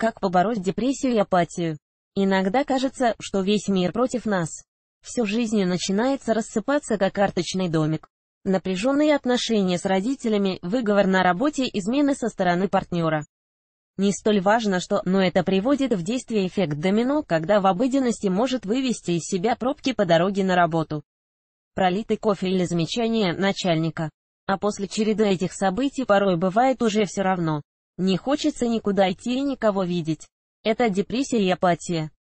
Как побороть депрессию и апатию? Иногда кажется, что весь мир против нас. Всю жизнь начинается рассыпаться, как карточный домик. Напряженные отношения с родителями, выговор на работе, измены со стороны партнера. Не столь важно, что, но это приводит в действие эффект домино, когда в обыденности может вывести из себя пробки по дороге на работу. Пролитый кофе или замечание начальника. А после череды этих событий порой бывает уже все равно. Не хочется никуда идти и никого видеть. Это депрессия и апатия.